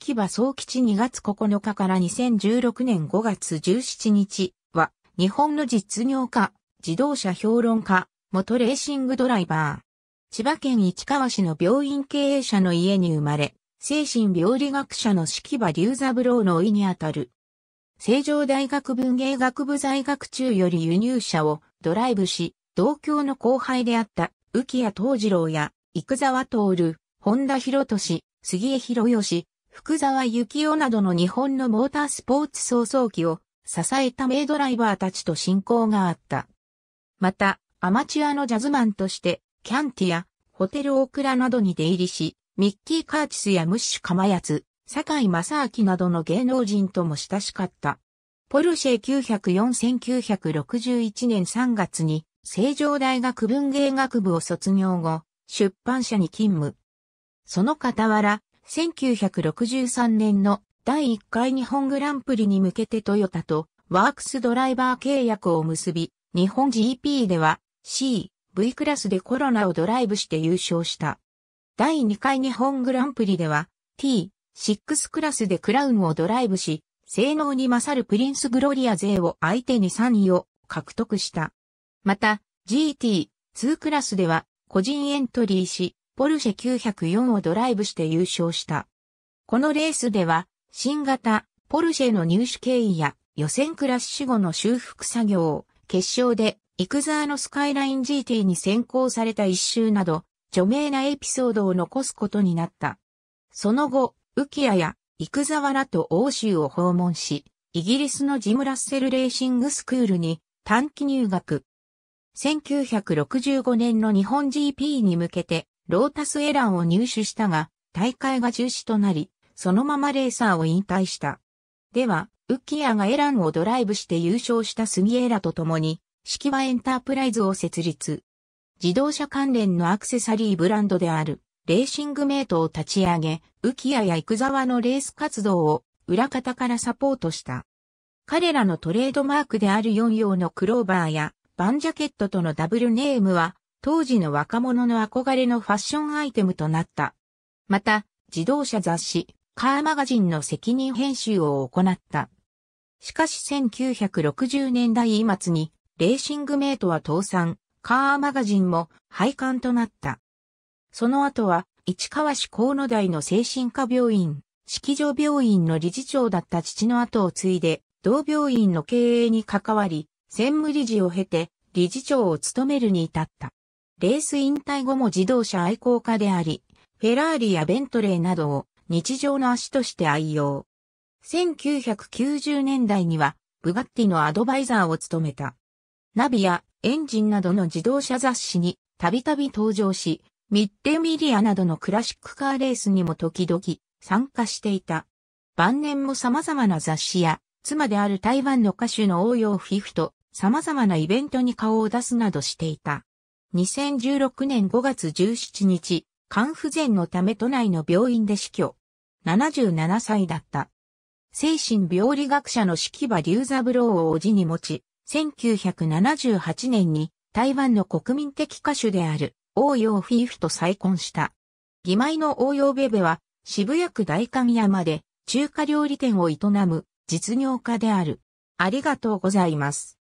式場総吉2月9日から2016年5月17日は、日本の実業家、自動車評論家、元レーシングドライバー。千葉県市川市の病院経営者の家に生まれ、精神病理学者の式場龍三郎の甥にあたる。成城大学文芸学部在学中より輸入車をドライブし、同郷の後輩であった浮谷藤次郎や、生沢徹、本田博俊、杉江博義、福沢幸雄などの日本のモータースポーツ創造機を支えた名ドライバーたちと親交があった。また、アマチュアのジャズマンとして、キャンティやホテルオークラなどに出入りし、ミッキー・カーチスやムッシュ・カマヤツ、坂井正明などの芸能人とも親しかった。ポルシェ904-1961年3月に、成城大学文芸学部を卒業後、出版社に勤務。その傍ら、1963年の第1回日本グランプリに向けてトヨタとワークスドライバー契約を結び、日本 GP では C、V クラスでコロナをドライブして優勝した。第2回日本グランプリでは T、6クラスでクラウンをドライブし、性能に勝るプリンスグロリア勢を相手に3位を獲得した。また、GT、2クラスでは個人エントリーし、ポルシェ904をドライブして優勝した。このレースでは、新型、ポルシェの入手経緯や予選クラッシュ後の修復作業、決勝でイクザーのスカイライン GT に先行された一周など、著名なエピソードを残すことになった。その後、ウキアやイクザワラと欧州を訪問し、イギリスのジム・ラッセル・レーシングスクールに短期入学。1965年の日本 GP に向けてロータスエランを入手したが、大会が中止となり、そのままレーサーを引退した。では、ウッキアがエランをドライブして優勝したスギエラと共に、式場エンタープライズを設立。自動車関連のアクセサリーブランドである、レーシングメイトを立ち上げ、ウキアやイクザワのレース活動を裏方からサポートした。彼らのトレードマークである4用のクローバーやバンジャケットとのダブルネームは当時の若者の憧れのファッションアイテムとなった。また、自動車雑誌、カーマガジンの責任編集を行った。しかし1960年代末に、レーシングメイトは倒産、カーマガジンも廃刊となった。その後は、市川市河野台の精神科病院、式場病院の理事長だった父の後を継いで、同病院の経営に関わり、専務理事を経て、理事長を務めるに至った。レース引退後も自動車愛好家であり、フェラーリやベントレーなどを日常の足として愛用。1990年代には、ブガッティのアドバイザーを務めた。ナビやエンジンなどの自動車雑誌にたびたび登場し、ミッテミリアなどのクラシックカーレースにも時々参加していた。晩年も様々な雑誌や、妻である台湾の歌手の応用フィフと様々なイベントに顔を出すなどしていた。2016年5月17日、肝不全のため都内の病院で死去。77歳だった。精神病理学者の式場隆三郎を叔父に持ち、1978年に台湾の国民的歌手である王陽フィーフと再婚した。義妹の王陽ベベは渋谷区大観山で中華料理店を営む実業家である。ありがとうございます。